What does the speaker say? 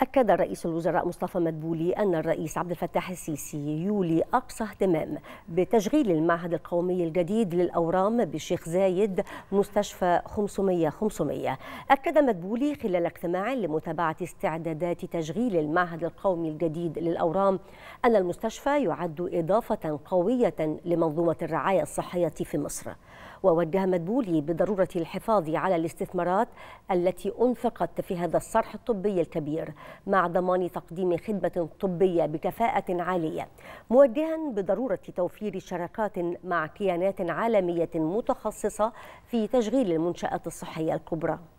أكد رئيس الوزراء مصطفى مدبولي أن الرئيس عبد الفتاح السيسي يولي أقصى اهتمام بتشغيل المعهد القومي الجديد للأورام بالشيخ زايد مستشفى 500 500 أكد مدبولي خلال اجتماع لمتابعة استعدادات تشغيل المعهد القومي الجديد للأورام أن المستشفى يعد إضافة قوية لمنظومة الرعاية الصحية في مصر ووجه مدبولي بضرورة الحفاظ على الاستثمارات التي أنفقت في هذا الصرح الطبي الكبير مع ضمان تقديم خدمة طبية بكفاءة عالية موجها بضرورة توفير شراكات مع كيانات عالمية متخصصة في تشغيل المنشآت الصحية الكبرى